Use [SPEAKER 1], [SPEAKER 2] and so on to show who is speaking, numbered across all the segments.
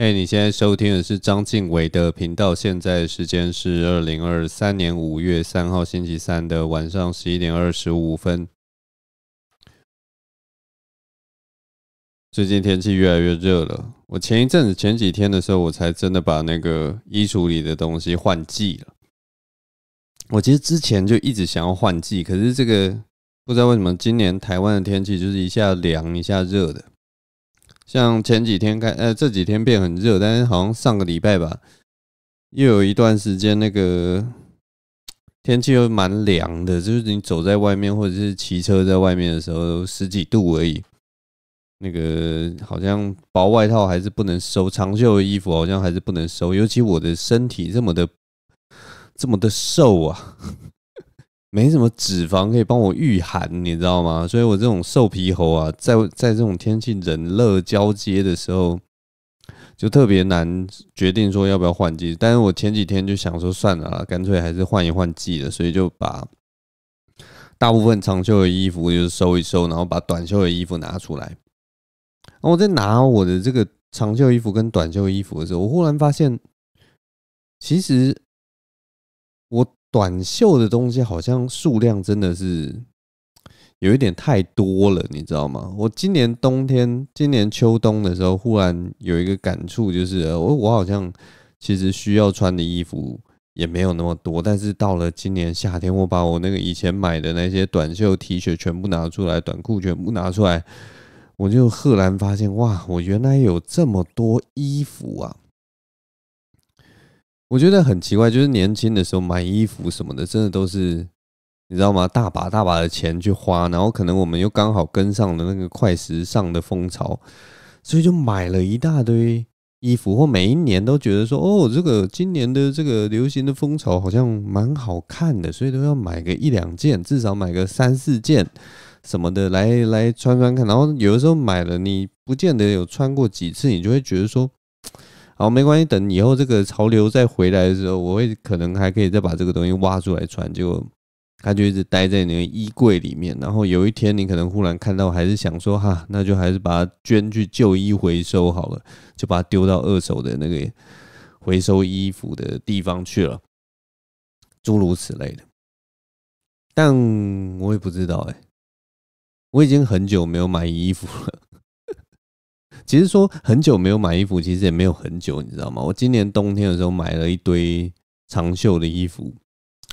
[SPEAKER 1] 哎，你现在收听的是张敬伟的频道。现在时间是二零二三年五月三号星期三的晚上十一点二十五分。最近天气越来越热了。我前一阵子、前几天的时候，我才真的把那个衣橱里的东西换季了。我其实之前就一直想要换季，可是这个不知道为什么，今年台湾的天气就是一下凉一下热的。像前几天开，呃，这几天变很热，但是好像上个礼拜吧，又有一段时间那个 天气又蛮凉的，就是你走在外面或者是骑车在外面的时候，十几度而已。那个好像薄外套还是不能收，长袖的衣服好像还是不能收，尤其我的身体这么的这么的瘦啊。没什么脂肪可以帮我御寒，你知道吗？所以我这种瘦皮猴啊，在在这种天气冷热交接的时候，就特别难决定说要不要换季。但是我前几天就想说算了啦，干脆还是换一换季了，所以就把大部分长袖的衣服就是收一收，然后把短袖的衣服拿出来。我在拿我的这个长袖衣服跟短袖衣服的时候，我忽然发现，其实我。短袖的东西好像数量真的是有一点太多了，你知道吗？我今年冬天、今年秋冬的时候，忽然有一个感触，就是我我好像其实需要穿的衣服也没有那么多，但是到了今年夏天，我把我那个以前买的那些短袖 T 恤全部拿出来，短裤全部拿出来，我就赫然发现，哇，我原来有这么多衣服啊！我觉得很奇怪，就是年轻的时候买衣服什么的，真的都是你知道吗？大把大把的钱去花，然后可能我们又刚好跟上了那个快时尚的风潮，所以就买了一大堆衣服，或每一年都觉得说，哦，这个今年的这个流行的风潮好像蛮好看的，所以都要买个一两件，至少买个三四件什么的来来穿穿看。然后有的时候买了，你不见得有穿过几次，你就会觉得说。好，没关系，等以后这个潮流再回来的时候，我会可能还可以再把这个东西挖出来穿。结果它就一直待在你的衣柜里面。然后有一天你可能忽然看到，还是想说哈，那就还是把它捐去旧衣回收好了，就把它丢到二手的那个回收衣服的地方去了，诸如此类的。但我也不知道哎，我已经很久没有买衣服了。其实说很久没有买衣服，其实也没有很久，你知道吗？我今年冬天的时候买了一堆长袖的衣服。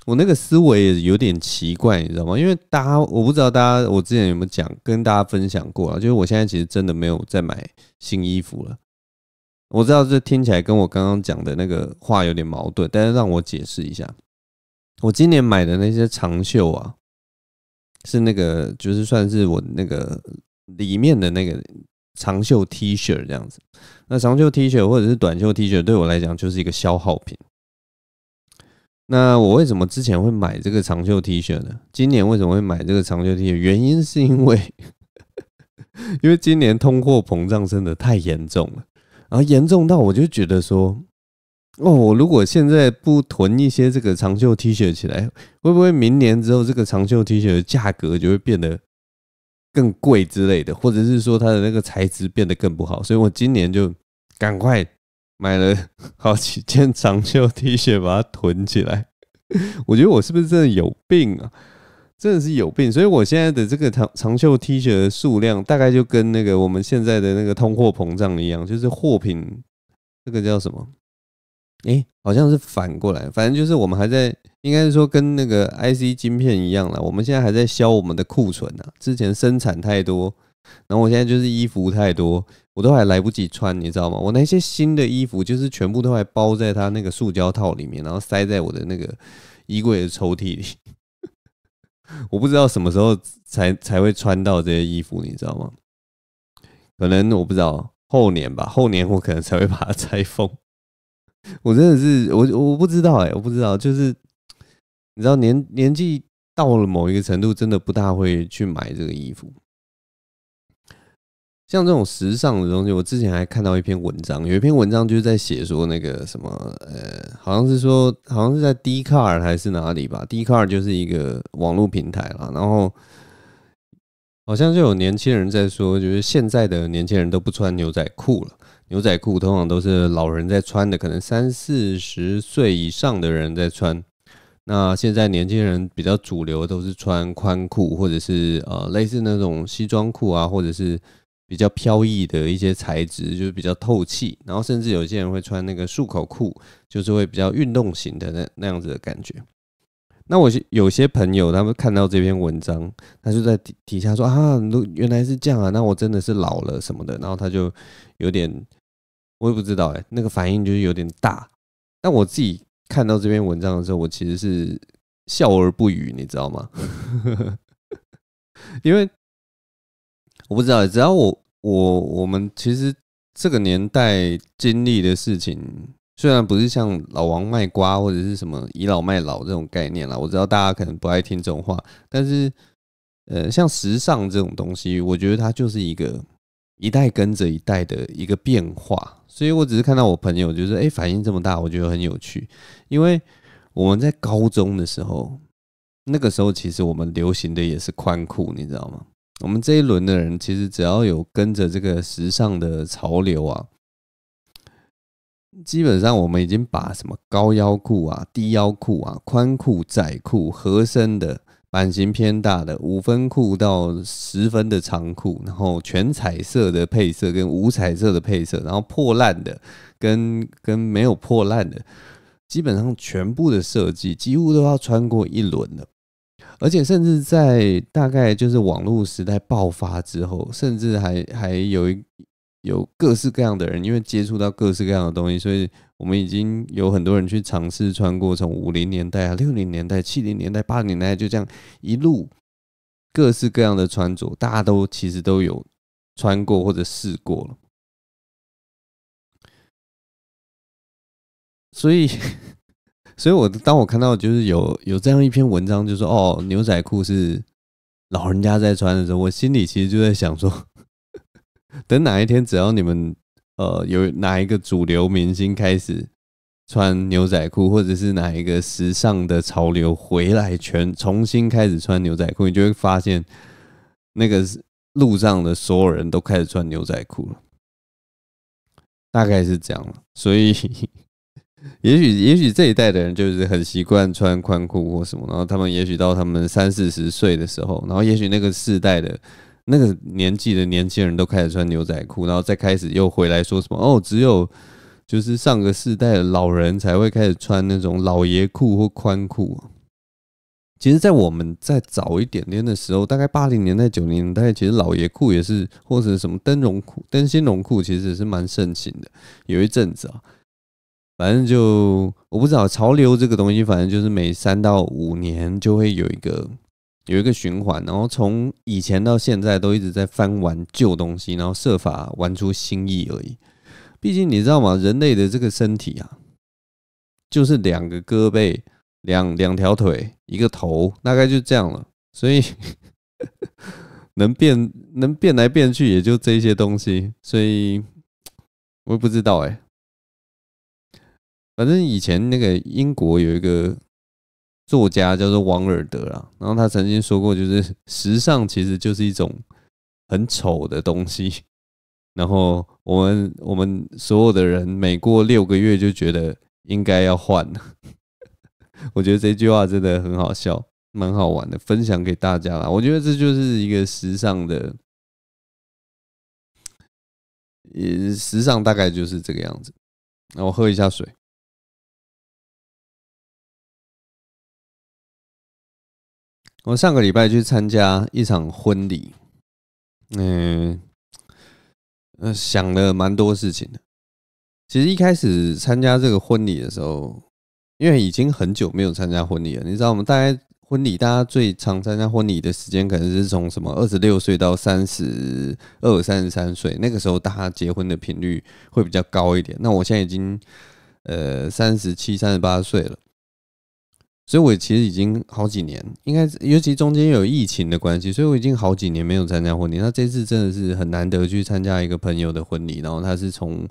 [SPEAKER 1] 我那个思维有点奇怪，你知道吗？因为大家我不知道大家我之前有没有讲跟大家分享过啊，就是我现在其实真的没有在买新衣服了。我知道这听起来跟我刚刚讲的那个话有点矛盾，但是让我解释一下，我今年买的那些长袖啊，是那个就是算是我那个里面的那个。长袖 T 恤这样子，那长袖 T 恤或者是短袖 T 恤对我来讲就是一个消耗品。那我为什么之前会买这个长袖 T 恤呢？今年为什么会买这个长袖 T 恤？原因是因为，因为今年通货膨胀真的太严重了，然后严重到我就觉得说，哦，我如果现在不囤一些这个长袖 T 恤起来，会不会明年之后这个长袖 T 恤的价格就会变得？更贵之类的，或者是说它的那个材质变得更不好，所以我今年就赶快买了 好几件长袖 T 恤，把它囤起来。我觉得我是不是真的有病啊？真的是有病，所以我现在的这个长长袖 T 恤的数量，大概就跟那个我们现在的那个通货膨胀一样，就是货品这个叫什么？诶，好像是反过来，反正就是我们还在，应该是说跟那个 IC 晶片一样了。我们现在还在消我们的库存呢。之前生产太多，然后我现在就是衣服太多，我都还来不及穿，你知道吗？我那些新的衣服就是全部都还包在它那个塑胶套里面，然后塞在我的那个衣柜的抽屉里。我不知道什么时候才才会穿到这些衣服，你知道吗？可能我不知道后年吧，后年我可能才会把它拆封。我真的是我，我不知道哎，我不知道，就是你知道年年纪到了某一个程度，真的不大会去买这个衣服。像这种时尚的东西，我之前还看到一篇文章，有一篇文章就是在写说那个什么，呃，好像是说，好像是在 d c a r 还是哪里吧 d c a r 就是一个网络平台啦，然后好像就有年轻人在说，就是现在的年轻人都不穿牛仔裤了。牛仔裤通常都是老人在穿的，可能三四十岁以上的人在穿。那现在年轻人比较主流都是穿宽裤，或者是呃类似那种西装裤啊，或者是比较飘逸的一些材质，就是比较透气。然后甚至有些人会穿那个束口裤，就是会比较运动型的那那样子的感觉。那我有些朋友他们看到这篇文章，他就在底下说啊，原来是这样啊，那我真的是老了什么的，然后他就有点。我也不知道哎，那个反应就是有点大。但我自己看到这篇文章的时候，我其实是笑而不语，你知道吗？因为我不知道，只要我我我们其实这个年代经历的事情，虽然不是像老王卖瓜或者是什么倚老卖老这种概念了，我知道大家可能不爱听这种话，但是呃，像时尚这种东西，我觉得它就是一个一代跟着一代的一个变化。所以我只是看到我朋友，就是哎，反应这么大，我觉得很有趣。因为我们在高中的时候，那个时候其实我们流行的也是宽裤，你知道吗？我们这一轮的人其实只要有跟着这个时尚的潮流啊，基本上我们已经把什么高腰裤啊、低腰裤啊、宽裤、窄裤、合身的。版型偏大的五分裤到十分的长裤，然后全彩色的配色跟无彩色的配色，然后破烂的跟跟没有破烂的，基本上全部的设计几乎都要穿过一轮了。而且甚至在大概就是网络时代爆发之后，甚至还还有一有各式各样的人，因为接触到各式各样的东西，所以。我们已经有很多人去尝试穿过，从五零年代啊、六零年代、七零年代、八零年代，就这样一路各式各样的穿着，大家都其实都有穿过或者试过了。所以，所以我当我看到就是有有这样一篇文章，就说哦，牛仔裤是老人家在穿的时候，我心里其实就在想说，等哪一天只要你们。呃，有哪一个主流明星开始穿牛仔裤，或者是哪一个时尚的潮流回来，全重新开始穿牛仔裤，你就会发现，那个路上的所有人都开始穿牛仔裤了，大概是这样。所以，也许也许这一代的人就是很习惯穿宽裤或什么，然后他们也许到他们三四十岁的时候，然后也许那个世代的。那个年纪的年轻人都开始穿牛仔裤，然后再开始又回来说什么哦，只有就是上个世代的老人才会开始穿那种老爷裤或宽裤。其实，在我们再早一点点的时候，大概八零年代、九零年代，其实老爷裤也是或者什么灯绒裤、灯芯绒裤，其实也是蛮盛行的。有一阵子啊，反正就我不知道潮流这个东西，反正就是每三到五年就会有一个。有一个循环，然后从以前到现在都一直在翻玩旧东西，然后设法玩出新意而已。毕竟你知道吗？人类的这个身体啊，就是两个胳膊、两两条腿、一个头，大概就这样了。所以 能变能变来变去，也就这些东西。所以我也不知道哎。反正以前那个英国有一个。作家叫做王尔德啦，然后他曾经说过，就是 时尚其实就是一种很丑的东西，然后我们我们所有的人每过六个月就觉得应该要换了，我觉得这句话真的很好笑，蛮好玩的，分享给大家啦。我觉得这就是一个时尚的，也时尚大概就是这个样子。那我喝一下水。我上个礼拜去参加一场婚礼，嗯，想了蛮多事情的。其实一开始参加这个婚礼的时候，因为已经很久没有参加婚礼了。你知道，我们大概婚礼大家最常参加婚礼的时间，可能是从什么二十六岁到三十二、三十三岁，那个时候大家结婚的频率会比较高一点。那我现在已经呃三十七、三十八岁了。所以，我其实已经好几年，应该尤其中间有疫情的关系，所以我已经好几年没有参加婚礼。那这次真的是很难得去参加一个朋友的婚礼，然后他是从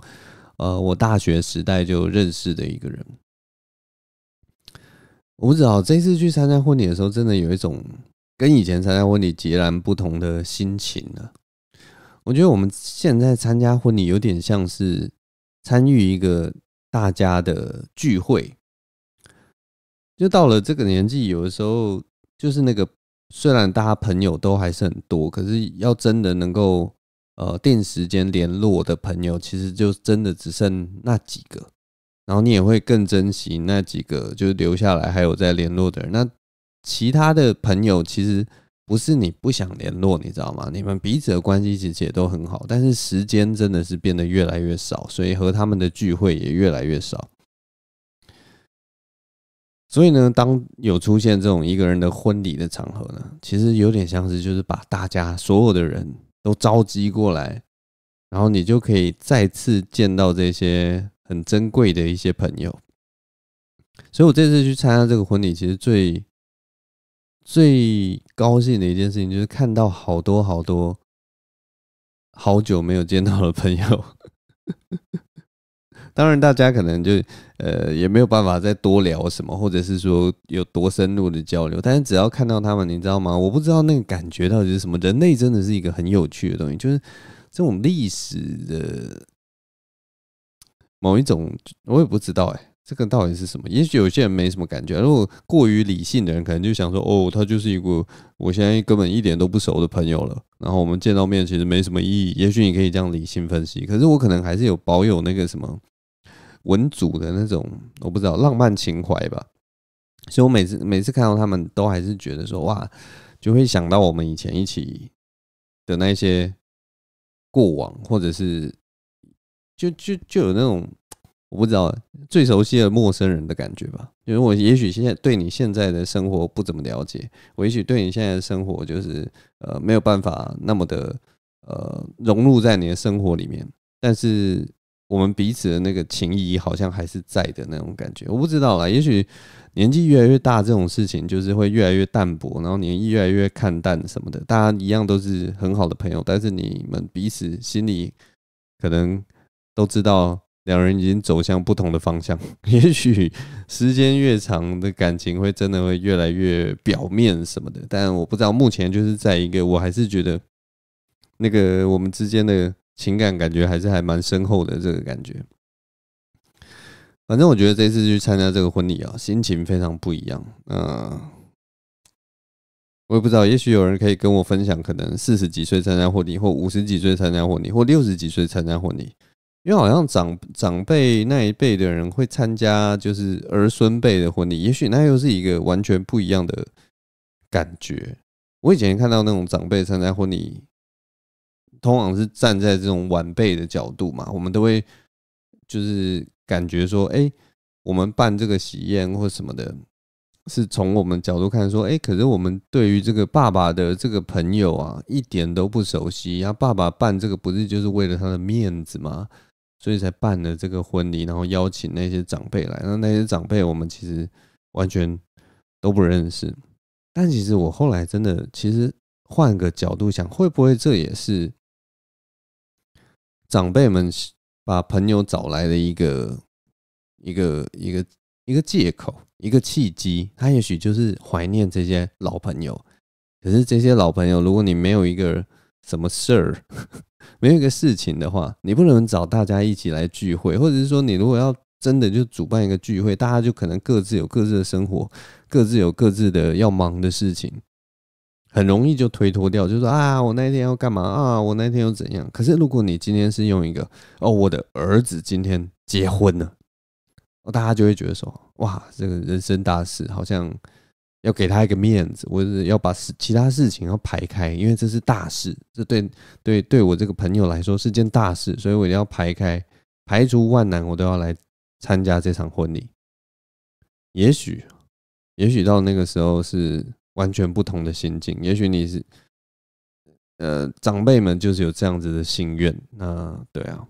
[SPEAKER 1] 呃我大学时代就认识的一个人。我道这次去参加婚礼的时候，真的有一种跟以前参加婚礼截然不同的心情了。我觉得我们现在参加婚礼有点像是参与一个大家的聚会。就到了这个年纪，有的时候就是那个，虽然大家朋友都还是很多，可是要真的能够呃定时间联络的朋友，其实就真的只剩那几个。然后你也会更珍惜那几个就留下来还有在联络的人。那其他的朋友其实不是你不想联络，你知道吗？你们彼此的关系其实也都很好，但是时间真的是变得越来越少，所以和他们的聚会也越来越少。所以呢，当有出现这种一个人的婚礼的场合呢，其实有点像是就是把大家所有的人都召集过来，然后你就可以再次见到这些很珍贵的一些朋友。所以，我这次去参加这个婚礼，其实最最高兴的一件事情就是看到好多好多好久没有见到的朋友。当然，大家可能就呃也没有办法再多聊什么，或者是说有多深入的交流。但是只要看到他们，你知道吗？我不知道那个感觉到底是什么。人类真的是一个很有趣的东西，就是这种历史的某一种，我也不知道哎，这个到底是什么？也许有些人没什么感觉。如果过于理性的人，可能就想说，哦，他就是一个我现在根本一点都不熟的朋友了。然后我们见到面其实没什么意义。也许你可以这样理性分析，可是我可能还是有保有那个什么。文主的那种，我不知道浪漫情怀吧，所以我每次每次看到他们都还是觉得说哇，就会想到我们以前一起的那些过往，或者是就就就有那种我不知道最熟悉的陌生人的感觉吧，因为我也许现在对你现在的生活不怎么了解，我也许对你现在的生活就是呃没有办法那么的呃融入在你的生活里面，但是。我们彼此的那个情谊好像还是在的那种感觉，我不知道啦。也许年纪越来越大，这种事情就是会越来越淡薄，然后年纪越来越看淡什么的。大家一样都是很好的朋友，但是你们彼此心里可能都知道，两人已经走向不同的方向。也许时间越长的感情会真的会越来越表面什么的，但我不知道。目前就是在一个，我还是觉得那个我们之间的。情感感觉还是还蛮深厚的这个感觉，反正我觉得这次去参加这个婚礼啊，心情非常不一样。嗯，我也不知道，也许有人可以跟我分享，可能四十几岁参加婚礼，或五十几岁参加婚礼，或六十几岁参加婚礼，因为好像长长辈那一辈的人会参加，就是儿孙辈的婚礼，也许那又是一个完全不一样的感觉。我以前看到那种长辈参加婚礼。往往是站在这种晚辈的角度嘛，我们都会就是感觉说，哎，我们办这个喜宴或什么的，是从我们角度看说，哎，可是我们对于这个爸爸的这个朋友啊，一点都不熟悉。然后爸爸办这个不是就是为了他的面子吗？所以才办了这个婚礼，然后邀请那些长辈来。那那些长辈，我们其实完全都不认识。但其实我后来真的，其实换个角度想，会不会这也是？长辈们把朋友找来的一个一个一个一个借口，一个契机，他也许就是怀念这些老朋友。可是这些老朋友，如果你没有一个什么事儿，没有一个事情的话，你不能找大家一起来聚会，或者是说，你如果要真的就主办一个聚会，大家就可能各自有各自的生活，各自有各自的要忙的事情。很容易就推脱掉，就说啊，我那一天要干嘛啊，我那天又怎样？可是如果你今天是用一个哦，我的儿子今天结婚了，大家就会觉得说，哇，这个人生大事，好像要给他一个面子，我要把事其他事情要排开，因为这是大事，这对对对我这个朋友来说是件大事，所以我一定要排开，排除万难，我都要来参加这场婚礼。也许，也许到那个时候是。完全不同的心境，也许你是，呃，长辈们就是有这样子的心愿，那对啊。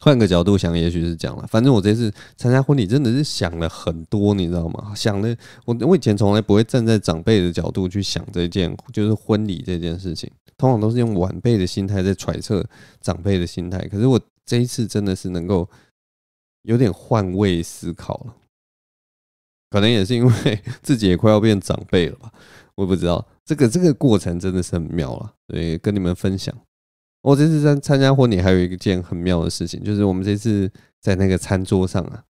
[SPEAKER 1] 换个角度想，也许是这样了。反正我这次参加婚礼，真的是想了很多，你知道吗？想的我我以前从来不会站在长辈的角度去想这件，就是婚礼这件事情，通常都是用晚辈的心态在揣测长辈的心态。可是我这一次真的是能够有点换位思考了。可能也是因为自己也快要变长辈了吧，我也不知道。这个这个过程真的是很妙啊，所以跟你们分享。我这次在参加婚礼，还有一件很妙的事情，就是我们这次在那个餐桌上啊，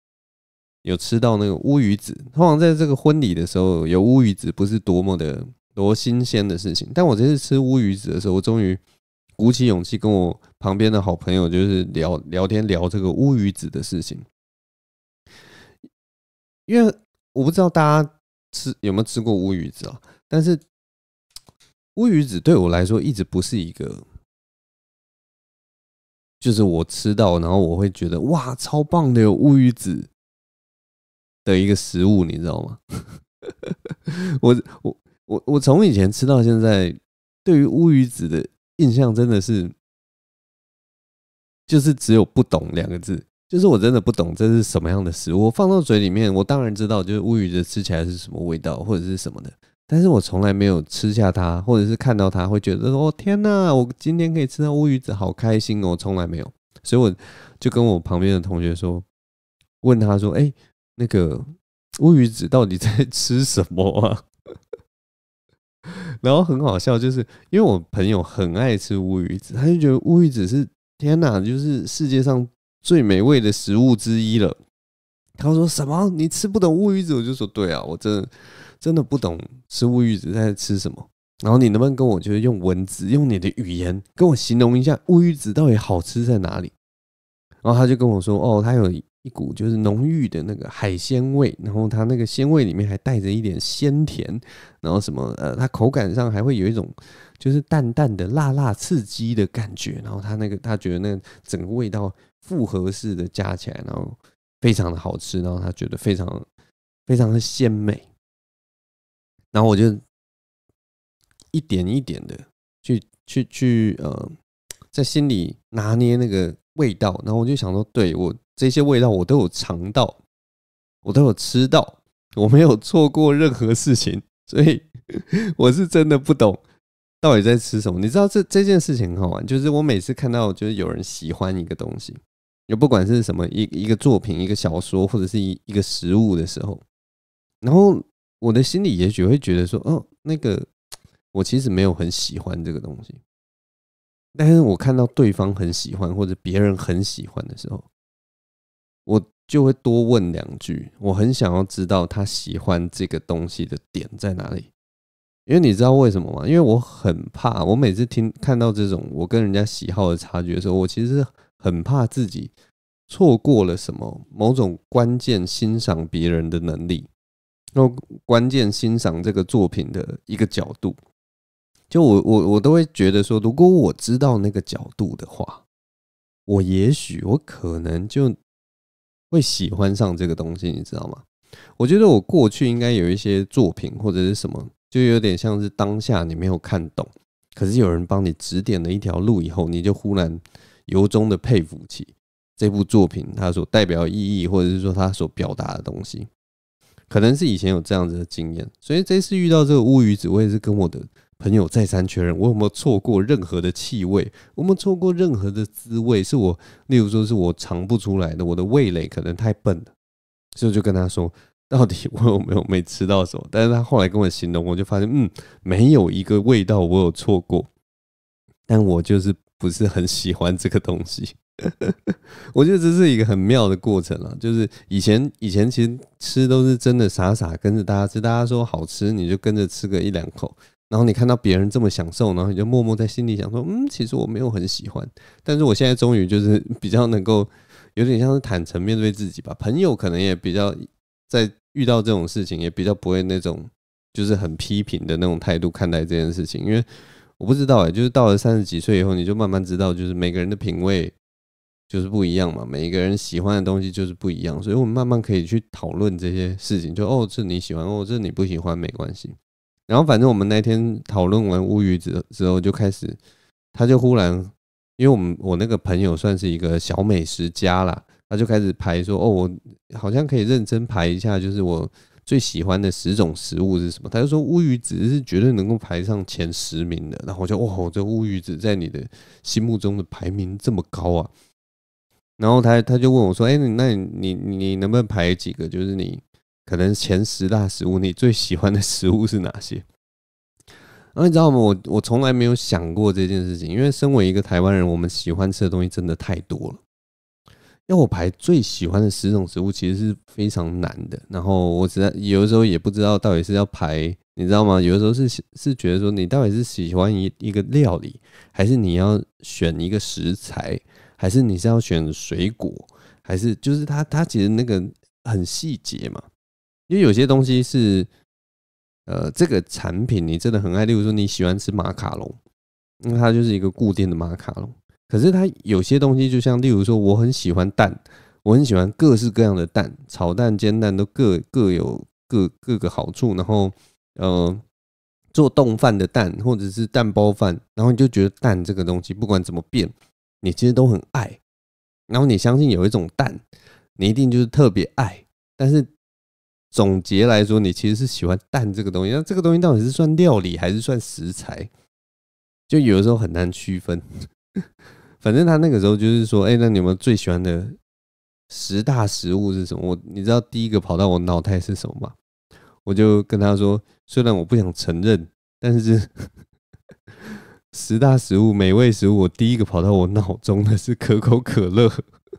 [SPEAKER 1] 有吃到那个乌鱼子。通常在这个婚礼的时候，有乌鱼子不是多么的多新鲜的事情，但我这次吃乌鱼子的时候，我终于鼓起勇气跟我旁边的好朋友，就是聊聊天聊这个乌鱼子的事情，因为。我不知道大家吃有没有吃过乌鱼子，啊？但是乌鱼子对我来说一直不是一个，就是我吃到然后我会觉得哇超棒的乌鱼子的一个食物，你知道吗？我我我我从以前吃到现在，对于乌鱼子的印象真的是，就是只有不懂两个字。就是我真的不懂这是什么样的食物，放到嘴里面，我当然知道，就是乌鱼子吃起来是什么味道或者是什么的，但是我从来没有吃下它，或者是看到它，会觉得说天哪，我今天可以吃到乌鱼子，好开心哦，从来没有。所以我就跟我旁边的同学说，问他说，哎，那个乌鱼子到底在 吃什么啊？然后很好笑，就是因为我朋友很爱吃乌鱼子，他就觉得乌鱼子是天哪，就是世界上。最美味的食物之一了。他说什么？你吃不懂乌鱼子，我就说对啊，我真的真的不懂吃乌鱼子在吃什么。然后你能不能跟我就是用文字，用你的语言跟我形容一下乌鱼子到底好吃在哪里？然后他就跟我说，哦，它有一股就是浓郁的那个海鲜味，然后它那个鲜味里面还带着一点鲜甜，然后什么呃，它口感上还会有一种。就是淡淡的辣辣刺激的感觉，然后他那个他觉得那整个味道复合式的加起来，然后非常的好吃，然后他觉得非常非常的鲜美。然后我就一点一点的去去去呃，在心里拿捏那个味道。然后我就想说，对我这些味道我都有尝到，我都有吃到，我没有错过任何事情，所以 我是真的不懂。到底在吃什么？你知道这这件事情很好玩，就是我每次看到就是有人喜欢一个东西，就不管是什么一一个作品、一个小说，或者是一一个食物的时候，然后我的心里也许会觉得说，哦，那个我其实没有很喜欢这个东西，但是我看到对方很喜欢或者别人很喜欢的时候，我就会多问两句，我很想要知道他喜欢这个东西的点在哪里。因为你知道为什么吗？因为我很怕，我每次听看到这种我跟人家喜好的差距的时候，我其实很怕自己错过了什么某种关键欣赏别人的能力，然后关键欣赏这个作品的一个角度。就我我我都会觉得说，如果我知道那个角度的话，我也许我可能就会喜欢上这个东西，你知道吗？我觉得我过去应该有一些作品或者是什么。就有点像是当下你没有看懂，可是有人帮你指点了一条路以后，你就忽然由衷的佩服起这部作品它所代表意义，或者是说它所表达的东西，可能是以前有这样子的经验，所以这次遇到这个乌鱼子我也是跟我的朋友再三确认，我有没有错过任何的气味，我们错过任何的滋味，是我例如说是我尝不出来的，我的味蕾可能太笨了，所以就跟他说。到底我有没有没吃到什么？但是他后来跟我形容，我就发现，嗯，没有一个味道我有错过，但我就是不是很喜欢这个东西。我觉得这是一个很妙的过程啊！就是以前以前其实吃都是真的傻傻跟着大家吃，大家说好吃你就跟着吃个一两口，然后你看到别人这么享受，然后你就默默在心里想说，嗯，其实我没有很喜欢。但是我现在终于就是比较能够有点像是坦诚面对自己吧，朋友可能也比较。在遇到这种事情，也比较不会那种，就是很批评的那种态度看待这件事情，因为我不知道哎，就是到了三十几岁以后，你就慢慢知道，就是每个人的品味就是不一样嘛，每一个人喜欢的东西就是不一样，所以我们慢慢可以去讨论这些事情，就哦，这你喜欢，哦，这你不喜欢没关系。然后反正我们那天讨论完《乌鱼之之后，就开始，他就忽然，因为我们我那个朋友算是一个小美食家啦，他就开始排说：“哦，我好像可以认真排一下，就是我最喜欢的十种食物是什么。”他就说乌鱼子是绝对能够排上前十名的。然后我就：“哇，这乌鱼子在你的心目中的排名这么高啊！”然后他他就问我说：“哎，那你你你能不能排几个？就是你可能前十大食物，你最喜欢的食物是哪些？”然 后你知道吗？我我从来没有想过这件事情，因为身为一个台湾人，我们喜欢吃的东西真的太多了。豆我排最喜欢的十种食物其实是非常难的，然后我实在有的时候也不知道到底是要排，你知道吗？有的时候是是觉得说你到底是喜欢一一个料理，还是你要选一个食材，还是你是要选水果，还是就是它它其实那个很细节嘛，因为有些东西是呃这个产品你真的很爱，例如说你喜欢吃马卡龙，因为它就是一个固定的马卡龙。可是它有些东西，就像例如说，我很喜欢蛋，我很喜欢各式各样的蛋，炒蛋、煎蛋都各各有各各个好处。然后，呃，做冻饭的蛋，或者是蛋包饭，然后你就觉得蛋这个东西不管怎么变，你其实都很爱。然后你相信有一种蛋，你一定就是特别爱。但是总结来说，你其实是喜欢蛋这个东西。那这个东西到底是算料理还是算食材？就有的时候很难区分。反正他那个时候就是说，哎，那你们最喜欢的十大食物是什么？我你知道第一个跑到我脑袋是什么吗？我就跟他说，虽然我不想承认，但是 十大食物、美味食物，我第一个跑到我脑中的是可口可乐。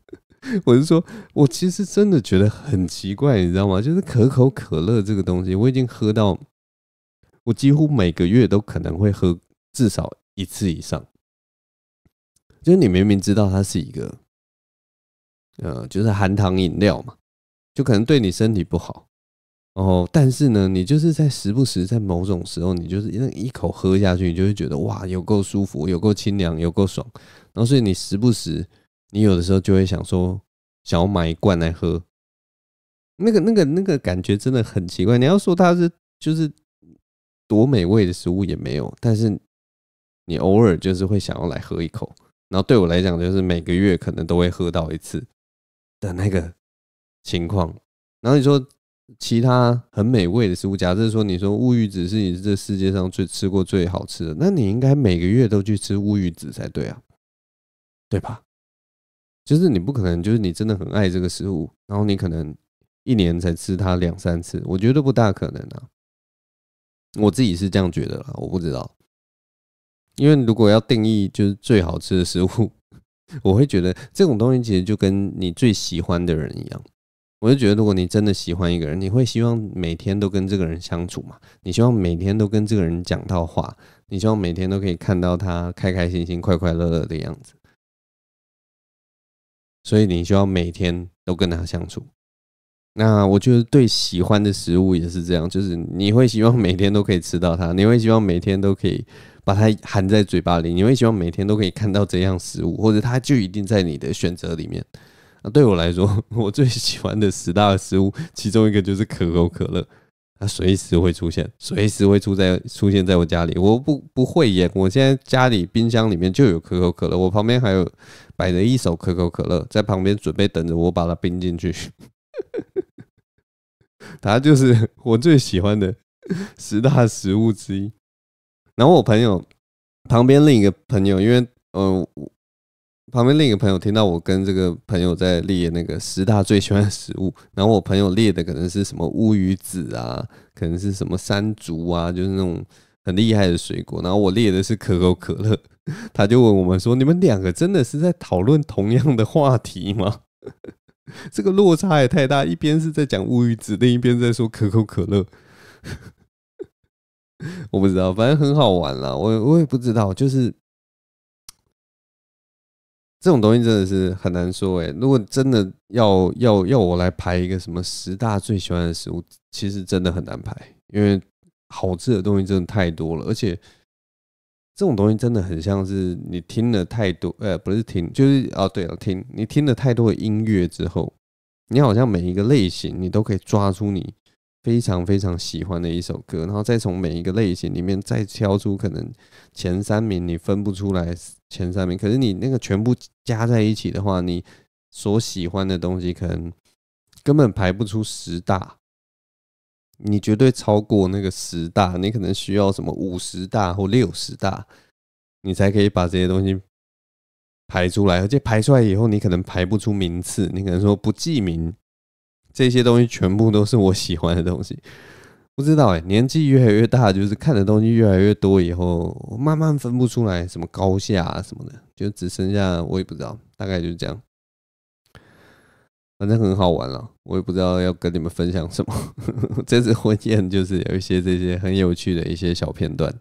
[SPEAKER 1] 我是说，我其实真的觉得很奇怪，你知道吗？就是可口可乐这个东西，我已经喝到，我几乎每个月都可能会喝至少一次以上。就是你明明知道它是一个，呃，就是含糖饮料嘛，就可能对你身体不好。然后，但是呢，你就是在时不时在某种时候，你就是一一口喝下去，你就会觉得哇，有够舒服，有够清凉，有够爽。然后，所以你时不时，你有的时候就会想说，想要买一罐来喝。那个、那个、那个感觉真的很奇怪。你要说它是就是多美味的食物也没有，但是你偶尔就是会想要来喝一口。然后对我来讲，就是每个月可能都会喝到一次的那个情况。然后你说其他很美味的食物，假设说你说乌鱼子是你这世界上最吃过最好吃的，那你应该每个月都去吃乌鱼子才对啊，对吧？就是你不可能，就是你真的很爱这个食物，然后你可能一年才吃它两三次，我觉得不大可能啊。我自己是这样觉得啦，我不知道。因为如果要定义就是最好吃的食物，我会觉得这种东西其实就跟你最喜欢的人一样。我就觉得，如果你真的喜欢一个人，你会希望每天都跟这个人相处嘛？你希望每天都跟这个人讲到话？你希望每天都可以看到他开开心心、快快乐乐的样子？所以你需要每天都跟他相处。那我觉得对喜欢的食物也是这样，就是你会希望每天都可以吃到它，你会希望每天都可以。把它含在嘴巴里，你会希望每天都可以看到这样食物，或者它就一定在你的选择里面。那对我来说，我最喜欢的十大食物其中一个就是可口可乐，它随时会出现，随时会出在出现在我家里。我不不会耶，我现在家里冰箱里面就有可口可乐，我旁边还有摆着一手可口可乐，在旁边准备等着我把它冰进去。它就是我最喜欢的十大食物之一。然后我朋友旁边另一个朋友，因为嗯，旁边另一个朋友听到我跟这个朋友在列那个十大最喜欢的食物，然后我朋友列的可能是什么乌鱼子啊，可能是什么山竹啊，就是那种很厉害的水果。然后我列的是可口可乐，他就问我们说：“你们两个真的是在讨论同样的话题吗？这个落差也太大，一边是在讲乌鱼子，另一边在说可口可乐。” 我不知道，反正很好玩啦。我我也不知道，就是这种东西真的是很难说诶，如果真的要要要我来排一个什么十大最喜欢的食物，其实真的很难排，因为好吃的东西真的太多了。而且这种东西真的很像是你听了太多，呃，不是听，就是哦，对啊，听你听了太多的音乐之后，你好像每一个类型你都可以抓出你。非常非常喜欢的一首歌，然后再从每一个类型里面再挑出可能前三名，你分不出来前三名。可是你那个全部加在一起的话，你所喜欢的东西可能根本排不出十大，你绝对超过那个十大，你可能需要什么五十大或六十大，你才可以把这些东西排出来。而且排出来以后，你可能排不出名次，你可能说不记名。这些东西全部都是我喜欢的东西，不知道哎。年纪越来越大，就是看的东西越来越多，以后慢慢分不出来什么高下啊什么的，就只剩下我也不知道，大概就是这样。反正很好玩了，我也不知道要跟你们分享什么。这次婚宴就是有一些这些很有趣的一些小片段。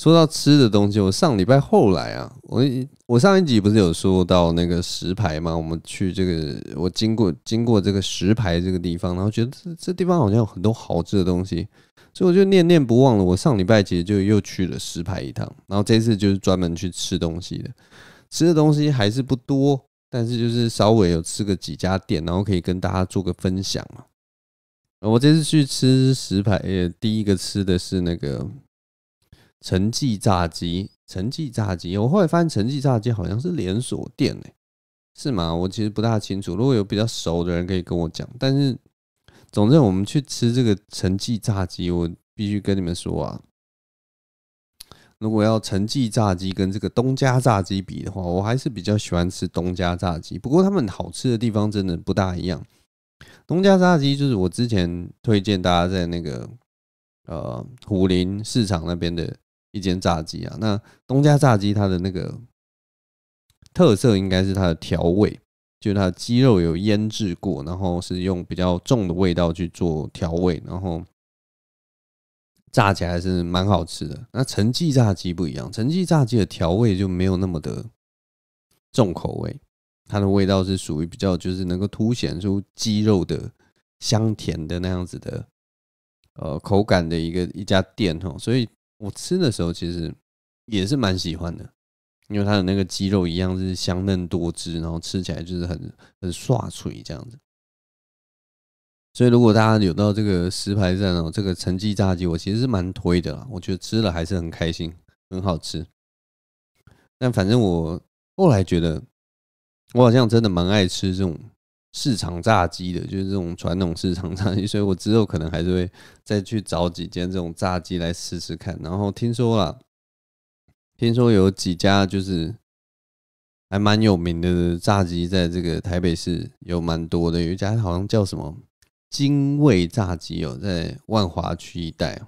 [SPEAKER 1] 说到吃的东西，我上礼拜后来啊，我我上一集不是有说到那个石牌吗？我们去这个，我经过经过这个石牌这个地方，然后觉得这这地方好像有很多好吃的东西，所以我就念念不忘了。我上礼拜其实就又去了石牌一趟，然后这次就是专门去吃东西的。吃的东西还是不多，但是就是稍微有吃个几家店，然后可以跟大家做个分享嘛。我这次去吃石牌，第一个吃的是那个。陈记炸鸡，陈记炸鸡，我后来发现陈记炸鸡好像是连锁店诶，是吗？我其实不大清楚，如果有比较熟的人可以跟我讲。但是，总之我们去吃这个陈记炸鸡，我必须跟你们说啊，如果要陈记炸鸡跟这个东家炸鸡比的话，我还是比较喜欢吃东家炸鸡。不过他们好吃的地方真的不大一样。东家炸鸡就是我之前推荐大家在那个呃虎林市场那边的。一间炸鸡啊，那东家炸鸡它的那个特色应该是它的调味，就是它的鸡肉有腌制过，然后是用比较重的味道去做调味，然后炸起来还是蛮好吃的。那陈记炸鸡不一样，陈记炸鸡的调味就没有那么的重口味，它的味道是属于比较就是能够凸显出鸡肉的香甜的那样子的呃口感的一个一家店哦，所以。我吃的时候其实也是蛮喜欢的，因为它的那个鸡肉一样是香嫩多汁，然后吃起来就是很很爽脆这样子。所以如果大家有到这个石牌站哦，这个陈记炸鸡，我其实是蛮推的啦，我觉得吃了还是很开心，很好吃。但反正我后来觉得，我好像真的蛮爱吃这种。市场炸鸡的，就是这种传统市场炸鸡，所以我之后可能还是会再去找几间这种炸鸡来试试看。然后听说了，听说有几家就是还蛮有名的炸鸡，在这个台北市有蛮多的，有一家好像叫什么精味炸鸡哦，在万华区一带。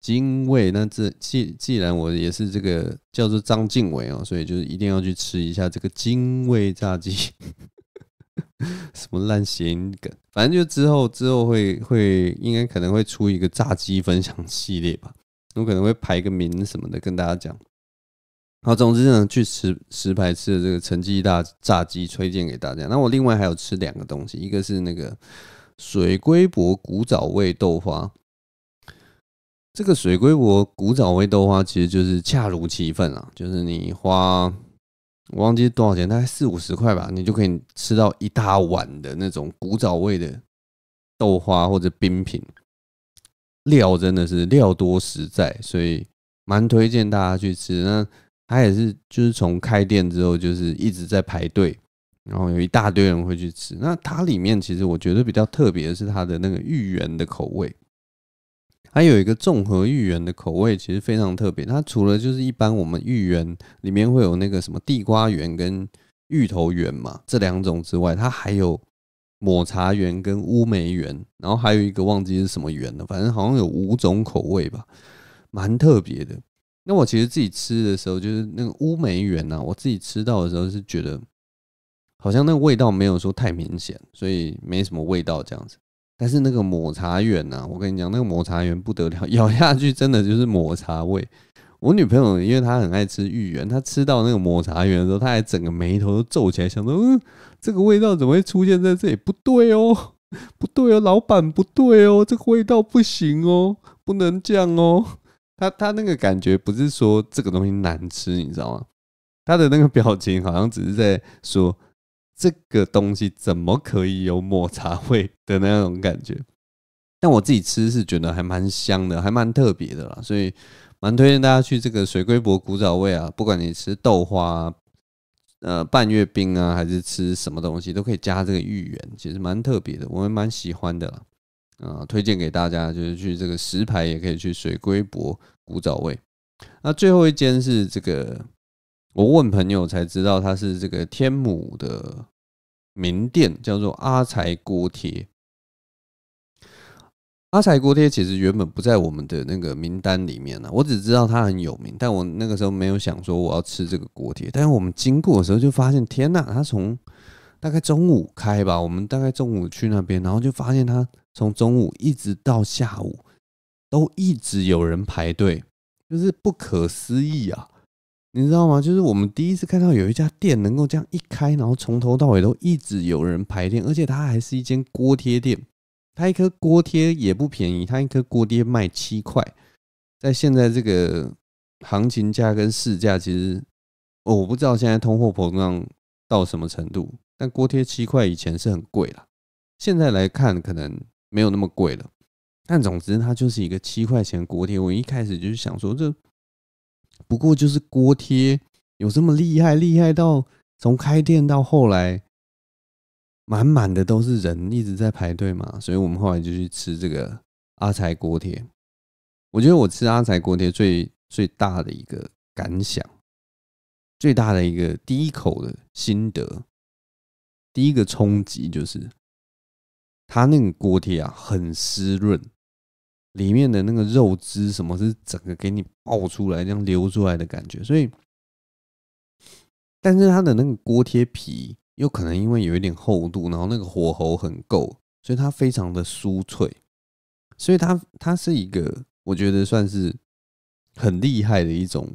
[SPEAKER 1] 精味，那这既既然我也是这个叫做张敬伟哦，所以就是一定要去吃一下这个精味炸鸡。什么烂谐音梗？反正就之后之后会会应该可能会出一个炸鸡分享系列吧，我可能会排个名什么的跟大家讲。好，总之呢，去石石牌吃的这个成绩大炸鸡推荐给大家。那我另外还有吃两个东西，一个是那个水龟博古早味豆花。这个水龟博古早味豆花其实就是恰如其分啊，就是你花。我忘记多少钱，大概四五十块吧，你就可以吃到一大碗的那种古早味的豆花或者冰品，料真的是料多实在，所以蛮推荐大家去吃。那它也是就是从开店之后就是一直在排队，然后有一大堆人会去吃。那它里面其实我觉得比较特别的是它的那个芋圆的口味。还有一个综合芋圆的口味，其实非常特别。它除了就是一般我们芋圆里面会有那个什么地瓜圆跟芋头圆嘛这两种之外，它还有抹茶圆跟乌梅圆，然后还有一个忘记是什么圆了，反正好像有五种口味吧，蛮特别的。那我其实自己吃的时候，就是那个乌梅圆呢，我自己吃到的时候是觉得好像那个味道没有说太明显，所以没什么味道这样子。但是那个抹茶圆呐，我跟你讲，那个抹茶圆不得了，咬下去真的就是抹茶味。我女朋友因为她很爱吃芋圆，她吃到那个抹茶圆的时候，她还整个眉头都皱起来，想说：嗯，这个味道怎么会出现在这里？不对哦，不对哦，老板不对哦，这个味道不行哦，不能这样哦。她她那个感觉不是说这个东西难吃，你知道吗？她的那个表情好像只是在说。这个东西怎么可以有抹茶味的那种感觉？但我自己吃是觉得还蛮香的，还蛮特别的啦，所以蛮推荐大家去这个水龟博古早味啊。不管你吃豆花、呃半月饼啊，还是吃什么东西，都可以加这个芋圆，其实蛮特别的，我也蛮喜欢的啦。啊，推荐给大家就是去这个石牌，也可以去水龟博古早味。那最后一间是这个。我问朋友才知道，他是这个天母的名店，叫做阿财锅贴。阿财锅贴其实原本不在我们的那个名单里面呢，我只知道它很有名，但我那个时候没有想说我要吃这个锅贴。但是我们经过的时候就发现，天呐，他从大概中午开吧，我们大概中午去那边，然后就发现他从中午一直到下午都一直有人排队，就是不可思议啊！你知道吗？就是我们第一次看到有一家店能够这样一开，然后从头到尾都一直有人排店，而且它还是一间锅贴店。它一颗锅贴也不便宜，它一颗锅贴卖七块。在现在这个行情价跟市价，其实我不知道现在通货膨胀到什么程度，但锅贴七块以前是很贵了，现在来看可能没有那么贵了。但总之，它就是一个七块钱锅贴。我一开始就是想说这。不过就是锅贴有这么厉害，厉害到从开店到后来，满满的都是人一直在排队嘛，所以我们后来就去吃这个阿财锅贴。我觉得我吃阿财锅贴最最大的一个感想，最大的一个第一口的心得，第一个冲击就是，他那个锅贴啊很湿润。里面的那个肉汁，什么是整个给你爆出来，这样流出来的感觉。所以，但是它的那个锅贴皮，又可能因为有一点厚度，然后那个火候很够，所以它非常的酥脆。所以它它是一个，我觉得算是很厉害的一种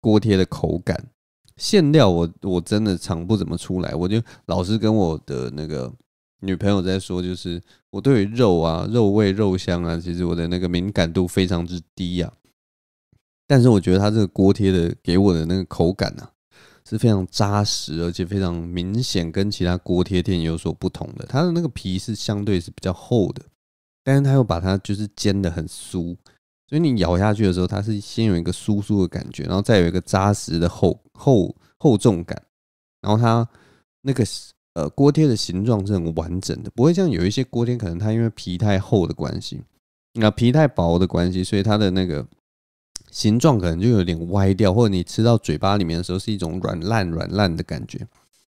[SPEAKER 1] 锅贴的口感。馅料我我真的尝不怎么出来，我就老是跟我的那个。女朋友在说，就是我对于肉啊、肉味、肉香啊，其实我的那个敏感度非常之低呀。但是我觉得它这个锅贴的给我的那个口感呢，是非常扎实，而且非常明显，跟其他锅贴店有所不同的。它的那个皮是相对是比较厚的，但是它又把它就是煎的很酥，所以你咬下去的时候，它是先有一个酥酥的感觉，然后再有一个扎实的厚厚厚重感，然后它那个。呃，锅贴的形状是很完整的，不会像有一些锅贴，可能它因为皮太厚的关系，那皮太薄的关系，所以它的那个形状可能就有点歪掉，或者你吃到嘴巴里面的时候是一种软烂软烂的感觉。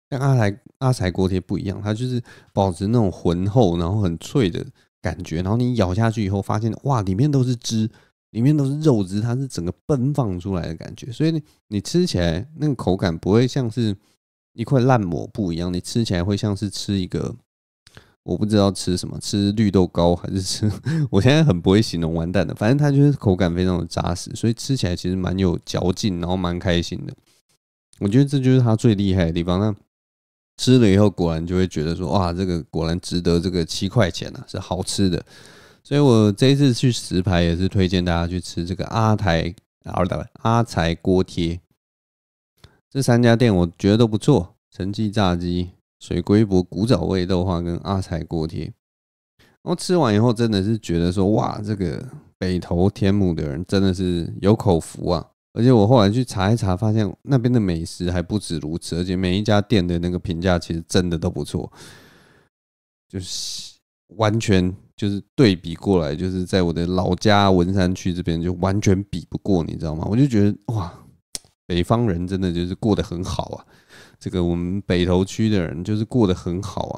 [SPEAKER 1] 但阿财阿财锅贴不一样，它就是保持那种浑厚，然后很脆的感觉。然后你咬下去以后，发现哇，里面都是汁，里面都是肉汁，它是整个奔放出来的感觉。所以你你吃起来那个口感不会像是。一块烂抹布一样，你吃起来会像是吃一个，我不知道吃什么，吃绿豆糕还是吃？我现在很不会形容，完蛋了，反正它就是口感非常的扎实，所以吃起来其实蛮有嚼劲，然后蛮开心的。我觉得这就是它最厉害的地方。那吃了以后果然就会觉得说，哇，这个果然值得这个七块钱呢，是好吃的。所以我这一次去石牌也是推荐大家去吃这个阿台，啊，对了，阿财锅贴。这三家店我觉得都不错，陈记炸鸡、水龟博、古早味豆花跟阿财锅贴。然后吃完以后，真的是觉得说，哇，这个北投天母的人真的是有口福啊！而且我后来去查一查，发现那边的美食还不止如此，而且每一家店的那个评价其实真的都不错，就是完全就是对比过来，就是在我的老家文山区这边就完全比不过，你知道吗？我就觉得哇。北方人真的就是过得很好啊，这个我们北头区的人就是过得很好啊。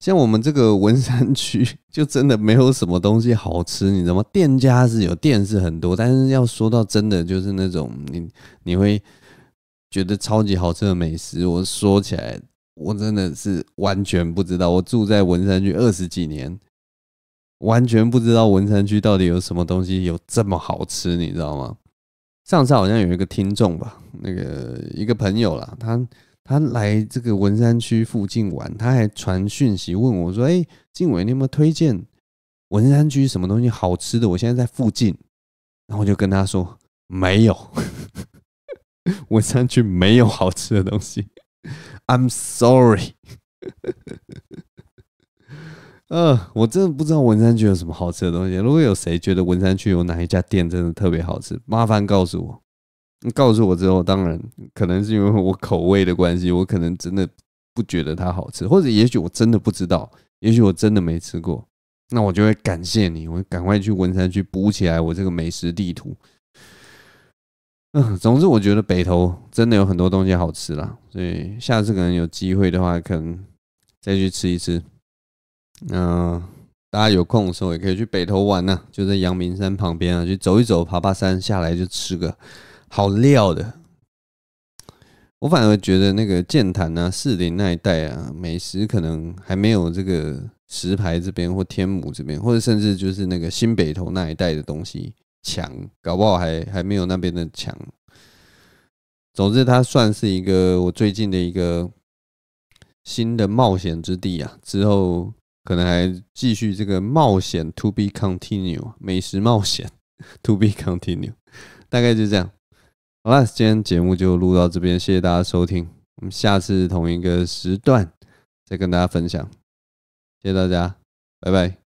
[SPEAKER 1] 像我们这个文山区，就真的没有什么东西好吃，你知道吗？店家是有店是很多，但是要说到真的就是那种你你会觉得超级好吃的美食，我说起来，我真的是完全不知道。我住在文山区二十几年，完全不知道文山区到底有什么东西有这么好吃，你知道吗？上次好像有一个听众吧，那个一个朋友啦，他他来这个文山区附近玩，他还传讯息问我说：“哎，静伟，你有没有推荐文山区什么东西好吃的？我现在在附近。”然后我就跟他说：“没有，文山区没有好吃的东西。”I'm sorry。嗯，我真的不知道文山区有什么好吃的东西。如果有谁觉得文山区有哪一家店真的特别好吃，麻烦告诉我。你告诉我之后，当然可能是因为我口味的关系，我可能真的不觉得它好吃，或者也许我真的不知道，也许我真的没吃过，那我就会感谢你，我赶快去文山区补起来我这个美食地图。嗯，总之我觉得北投真的有很多东西好吃啦，所以下次可能有机会的话，可能再去吃一吃。嗯，大家有空的时候也可以去北头玩呐，就在阳明山旁边啊，去走一走，爬爬山，下来就吃个好料的。我反而觉得那个剑潭啊、士林那一带啊，美食可能还没有这个石牌这边或天母这边，或者甚至就是那个新北头那一带的东西强，搞不好还还没有那边的强。总之，它算是一个我最近的一个新的冒险之地啊，之后。可能还继续这个冒险，to be continue，美食冒险，to be continue，大概就这样。好了，今天节目就录到这边，谢谢大家收听，我们下次同一个时段再跟大家分享，谢谢大家，拜拜。